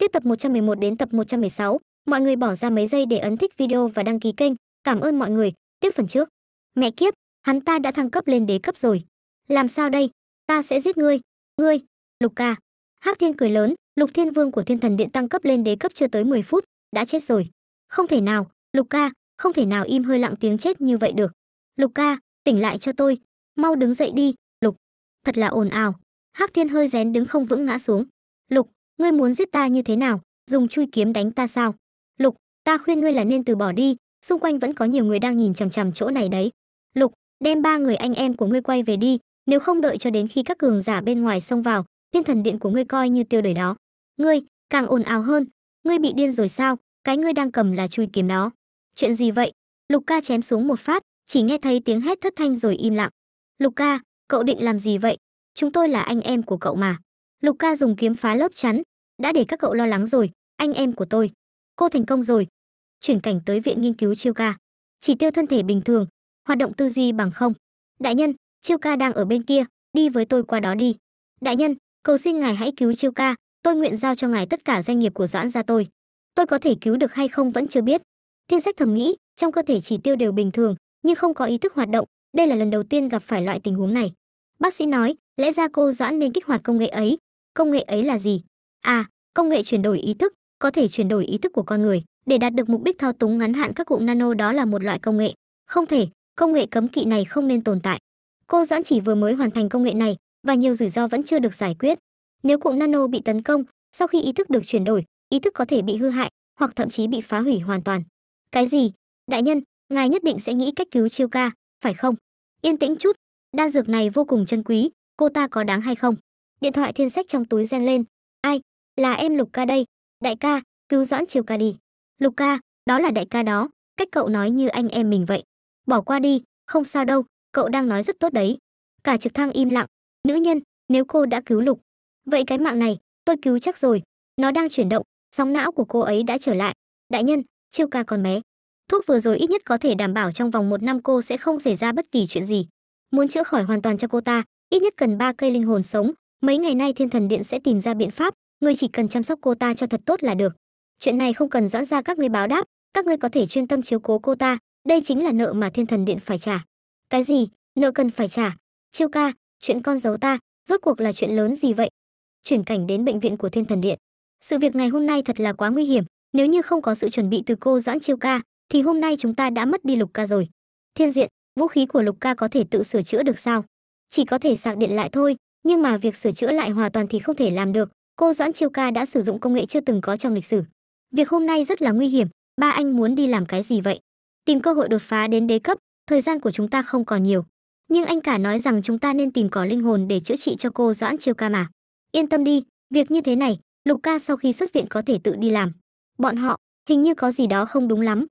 Tiếp tập 111 đến tập 116, mọi người bỏ ra mấy giây để ấn thích video và đăng ký kênh. Cảm ơn mọi người. Tiếp phần trước. Mẹ kiếp, hắn ta đã thăng cấp lên đế cấp rồi. Làm sao đây? Ta sẽ giết ngươi. Ngươi, Lục ca. Hắc Thiên cười lớn, Lục Thiên Vương của Thiên Thần Điện tăng cấp lên đế cấp chưa tới 10 phút, đã chết rồi. Không thể nào, Lục ca, không thể nào im hơi lặng tiếng chết như vậy được. Lục ca, tỉnh lại cho tôi, mau đứng dậy đi, Lục. Thật là ồn ào. Hắc Thiên hơi rén đứng không vững ngã xuống. Lục, ngươi muốn giết ta như thế nào dùng chui kiếm đánh ta sao lục ta khuyên ngươi là nên từ bỏ đi xung quanh vẫn có nhiều người đang nhìn chằm chằm chỗ này đấy lục đem ba người anh em của ngươi quay về đi nếu không đợi cho đến khi các cường giả bên ngoài xông vào thiên thần điện của ngươi coi như tiêu đời đó ngươi càng ồn ào hơn ngươi bị điên rồi sao cái ngươi đang cầm là chui kiếm đó chuyện gì vậy lục ca chém xuống một phát chỉ nghe thấy tiếng hét thất thanh rồi im lặng lục ca cậu định làm gì vậy chúng tôi là anh em của cậu mà lục ca dùng kiếm phá lớp chắn đã để các cậu lo lắng rồi anh em của tôi cô thành công rồi chuyển cảnh tới viện nghiên cứu chiêu ca chỉ tiêu thân thể bình thường hoạt động tư duy bằng không đại nhân chiêu ca đang ở bên kia đi với tôi qua đó đi đại nhân cầu xin ngài hãy cứu chiêu ca tôi nguyện giao cho ngài tất cả doanh nghiệp của doãn gia tôi tôi có thể cứu được hay không vẫn chưa biết thiên sách thầm nghĩ trong cơ thể chỉ tiêu đều bình thường nhưng không có ý thức hoạt động đây là lần đầu tiên gặp phải loại tình huống này bác sĩ nói lẽ ra cô doãn nên kích hoạt công nghệ ấy công nghệ ấy là gì À, công nghệ chuyển đổi ý thức có thể chuyển đổi ý thức của con người để đạt được mục đích thao túng ngắn hạn các cụm nano đó là một loại công nghệ. Không thể, công nghệ cấm kỵ này không nên tồn tại. Cô Doãn chỉ vừa mới hoàn thành công nghệ này và nhiều rủi ro vẫn chưa được giải quyết. Nếu cụm nano bị tấn công, sau khi ý thức được chuyển đổi, ý thức có thể bị hư hại hoặc thậm chí bị phá hủy hoàn toàn. Cái gì? Đại nhân, ngài nhất định sẽ nghĩ cách cứu Chiêu ca, phải không? Yên tĩnh chút, đan dược này vô cùng chân quý, cô ta có đáng hay không? Điện thoại thiên sách trong túi reng lên. Ai, là em Lục ca đây, đại ca, cứu Doãn Triều ca đi. Lục ca, đó là đại ca đó, cách cậu nói như anh em mình vậy. Bỏ qua đi, không sao đâu, cậu đang nói rất tốt đấy. Cả trực thăng im lặng, nữ nhân, nếu cô đã cứu Lục. Vậy cái mạng này, tôi cứu chắc rồi, nó đang chuyển động, sóng não của cô ấy đã trở lại. Đại nhân, Triều ca còn bé. Thuốc vừa rồi ít nhất có thể đảm bảo trong vòng một năm cô sẽ không xảy ra bất kỳ chuyện gì. Muốn chữa khỏi hoàn toàn cho cô ta, ít nhất cần ba cây linh hồn sống, mấy ngày nay thiên thần điện sẽ tìm ra biện pháp ngươi chỉ cần chăm sóc cô ta cho thật tốt là được chuyện này không cần rõ ra các ngươi báo đáp các ngươi có thể chuyên tâm chiếu cố cô ta đây chính là nợ mà thiên thần điện phải trả cái gì nợ cần phải trả chiêu ca chuyện con giấu ta rốt cuộc là chuyện lớn gì vậy chuyển cảnh đến bệnh viện của thiên thần điện sự việc ngày hôm nay thật là quá nguy hiểm nếu như không có sự chuẩn bị từ cô doãn chiêu ca thì hôm nay chúng ta đã mất đi lục ca rồi thiên diện vũ khí của lục ca có thể tự sửa chữa được sao chỉ có thể sạc điện lại thôi nhưng mà việc sửa chữa lại hoàn toàn thì không thể làm được cô Doãn Chiêu Ca đã sử dụng công nghệ chưa từng có trong lịch sử. Việc hôm nay rất là nguy hiểm, ba anh muốn đi làm cái gì vậy? Tìm cơ hội đột phá đến đế cấp, thời gian của chúng ta không còn nhiều. Nhưng anh cả nói rằng chúng ta nên tìm cỏ linh hồn để chữa trị cho cô Doãn Chiêu Ca mà. Yên tâm đi, việc như thế này, Lục Ca sau khi xuất viện có thể tự đi làm. Bọn họ, hình như có gì đó không đúng lắm.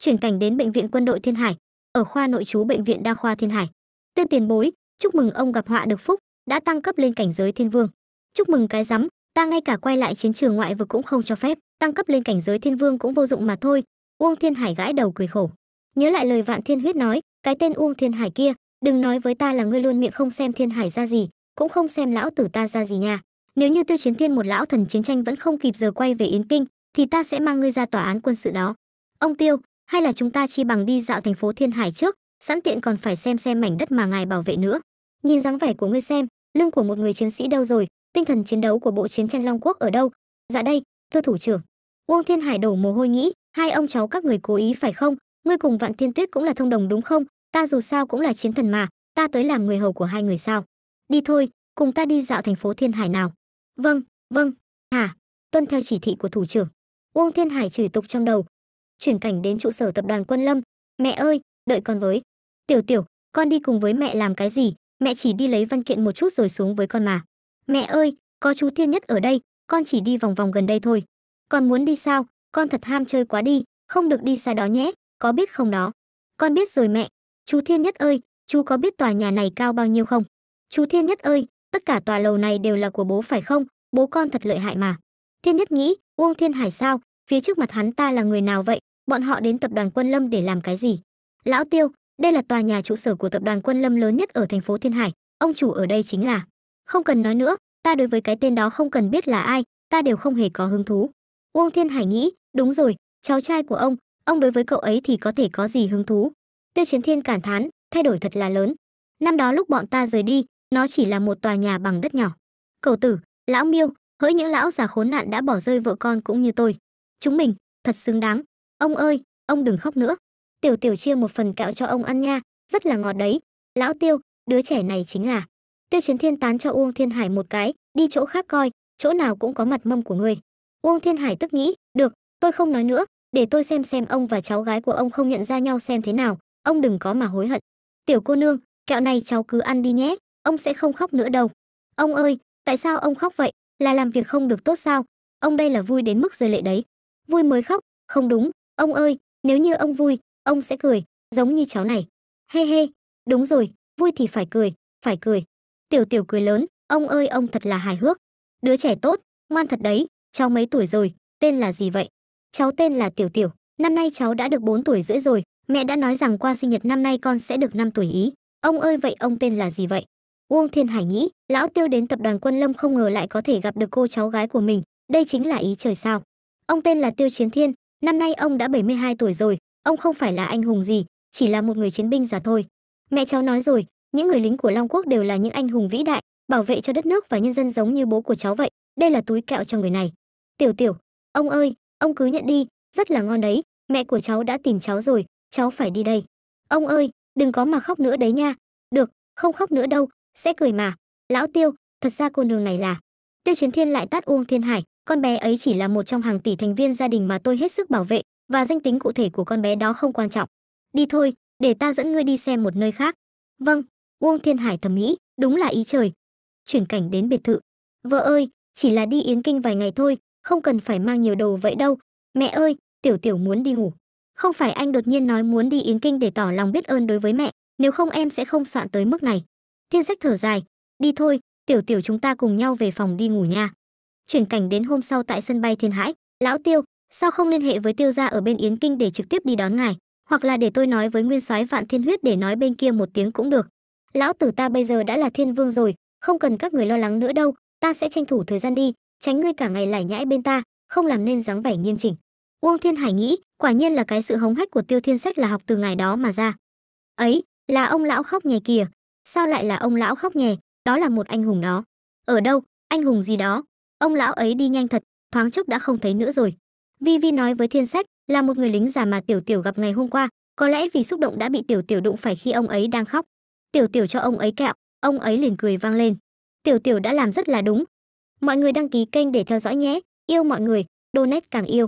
Chuyển cảnh đến bệnh viện quân đội Thiên Hải, ở khoa nội trú bệnh viện đa khoa Thiên Hải. Tên tiền bối, chúc mừng ông gặp họa được phúc, đã tăng cấp lên cảnh giới thiên vương. Chúc mừng cái rắm, ta ngay cả quay lại chiến trường ngoại vực cũng không cho phép tăng cấp lên cảnh giới thiên vương cũng vô dụng mà thôi uông thiên hải gãi đầu cười khổ nhớ lại lời vạn thiên huyết nói cái tên uông thiên hải kia đừng nói với ta là ngươi luôn miệng không xem thiên hải ra gì cũng không xem lão tử ta ra gì nha nếu như tiêu chiến thiên một lão thần chiến tranh vẫn không kịp giờ quay về yến kinh thì ta sẽ mang ngươi ra tòa án quân sự đó ông tiêu hay là chúng ta chi bằng đi dạo thành phố thiên hải trước sẵn tiện còn phải xem xem mảnh đất mà ngài bảo vệ nữa nhìn dáng vẻ của ngươi xem lưng của một người chiến sĩ đâu rồi tinh thần chiến đấu của bộ chiến tranh Long Quốc ở đâu? Dạ đây, thưa thủ trưởng. Uông Thiên Hải đổ mồ hôi nghĩ, hai ông cháu các người cố ý phải không? Ngươi cùng Vạn Thiên Tuyết cũng là thông đồng đúng không? Ta dù sao cũng là chiến thần mà, ta tới làm người hầu của hai người sao? Đi thôi, cùng ta đi dạo thành phố Thiên Hải nào. Vâng, vâng, hả? Tuân theo chỉ thị của thủ trưởng. Uông Thiên Hải chửi tục trong đầu. Chuyển cảnh đến trụ sở tập đoàn Quân Lâm, "Mẹ ơi, đợi con với. Tiểu Tiểu, con đi cùng với mẹ làm cái gì? Mẹ chỉ đi lấy văn kiện một chút rồi xuống với con mà." Mẹ ơi, có chú Thiên Nhất ở đây, con chỉ đi vòng vòng gần đây thôi. Con muốn đi sao, con thật ham chơi quá đi, không được đi xa đó nhé, có biết không đó. Con biết rồi mẹ, chú Thiên Nhất ơi, chú có biết tòa nhà này cao bao nhiêu không? Chú Thiên Nhất ơi, tất cả tòa lầu này đều là của bố phải không, bố con thật lợi hại mà. Thiên Nhất nghĩ, Uông Thiên Hải sao, phía trước mặt hắn ta là người nào vậy, bọn họ đến tập đoàn quân lâm để làm cái gì? Lão Tiêu, đây là tòa nhà trụ sở của tập đoàn quân lâm lớn nhất ở thành phố Thiên Hải, ông chủ ở đây chính là không cần nói nữa, ta đối với cái tên đó không cần biết là ai, ta đều không hề có hứng thú. Uông Thiên Hải nghĩ, đúng rồi, cháu trai của ông, ông đối với cậu ấy thì có thể có gì hứng thú. Tiêu Chiến Thiên cảm thán, thay đổi thật là lớn. Năm đó lúc bọn ta rời đi, nó chỉ là một tòa nhà bằng đất nhỏ. Cậu tử, lão miêu, hỡi những lão già khốn nạn đã bỏ rơi vợ con cũng như tôi. Chúng mình, thật xứng đáng. Ông ơi, ông đừng khóc nữa. Tiểu tiểu chia một phần kẹo cho ông ăn nha, rất là ngọt đấy. Lão tiêu, đứa trẻ này chính là Tiêu Chiến Thiên tán cho Uông Thiên Hải một cái, đi chỗ khác coi, chỗ nào cũng có mặt mâm của ngươi. Uông Thiên Hải tức nghĩ, được, tôi không nói nữa, để tôi xem xem ông và cháu gái của ông không nhận ra nhau xem thế nào, ông đừng có mà hối hận. Tiểu cô nương, kẹo này cháu cứ ăn đi nhé, ông sẽ không khóc nữa đâu. Ông ơi, tại sao ông khóc vậy, là làm việc không được tốt sao? Ông đây là vui đến mức rơi lệ đấy. Vui mới khóc, không đúng, ông ơi, nếu như ông vui, ông sẽ cười, giống như cháu này. He he, đúng rồi, vui thì phải cười, phải cười. Tiểu tiểu cười lớn, ông ơi ông thật là hài hước. Đứa trẻ tốt, ngoan thật đấy, cháu mấy tuổi rồi, tên là gì vậy? Cháu tên là Tiểu Tiểu, năm nay cháu đã được 4 tuổi rưỡi rồi, mẹ đã nói rằng qua sinh nhật năm nay con sẽ được 5 tuổi ý. Ông ơi vậy ông tên là gì vậy? Uông Thiên Hải nghĩ, lão tiêu đến tập đoàn quân lâm không ngờ lại có thể gặp được cô cháu gái của mình, đây chính là ý trời sao. Ông tên là Tiêu Chiến Thiên, năm nay ông đã 72 tuổi rồi, ông không phải là anh hùng gì, chỉ là một người chiến binh giả thôi. Mẹ cháu nói rồi, những người lính của long quốc đều là những anh hùng vĩ đại bảo vệ cho đất nước và nhân dân giống như bố của cháu vậy đây là túi kẹo cho người này tiểu tiểu ông ơi ông cứ nhận đi rất là ngon đấy mẹ của cháu đã tìm cháu rồi cháu phải đi đây ông ơi đừng có mà khóc nữa đấy nha được không khóc nữa đâu sẽ cười mà lão tiêu thật ra cô nương này là tiêu chiến thiên lại tát uông thiên hải con bé ấy chỉ là một trong hàng tỷ thành viên gia đình mà tôi hết sức bảo vệ và danh tính cụ thể của con bé đó không quan trọng đi thôi để ta dẫn ngươi đi xem một nơi khác vâng Uông Thiên Hải thẩm mỹ, đúng là ý trời. Chuyển cảnh đến biệt thự. Vợ ơi, chỉ là đi yến kinh vài ngày thôi, không cần phải mang nhiều đồ vậy đâu. Mẹ ơi, tiểu tiểu muốn đi ngủ. Không phải anh đột nhiên nói muốn đi yến kinh để tỏ lòng biết ơn đối với mẹ, nếu không em sẽ không soạn tới mức này. Thiên sách thở dài, đi thôi, tiểu tiểu chúng ta cùng nhau về phòng đi ngủ nha. Chuyển cảnh đến hôm sau tại sân bay Thiên Hải, lão Tiêu, sao không liên hệ với Tiêu gia ở bên Yến Kinh để trực tiếp đi đón ngài, hoặc là để tôi nói với Nguyên Soái Vạn Thiên Huyết để nói bên kia một tiếng cũng được lão tử ta bây giờ đã là thiên vương rồi không cần các người lo lắng nữa đâu ta sẽ tranh thủ thời gian đi tránh ngươi cả ngày lải nhãi bên ta không làm nên dáng vẻ nghiêm chỉnh uông thiên hải nghĩ quả nhiên là cái sự hống hách của tiêu thiên sách là học từ ngày đó mà ra ấy là ông lão khóc nhè kìa sao lại là ông lão khóc nhè đó là một anh hùng đó ở đâu anh hùng gì đó ông lão ấy đi nhanh thật thoáng chốc đã không thấy nữa rồi vi vi nói với thiên sách là một người lính già mà tiểu tiểu gặp ngày hôm qua có lẽ vì xúc động đã bị tiểu tiểu đụng phải khi ông ấy đang khóc tiểu tiểu cho ông ấy kẹo ông ấy liền cười vang lên tiểu tiểu đã làm rất là đúng mọi người đăng ký kênh để theo dõi nhé yêu mọi người donate càng yêu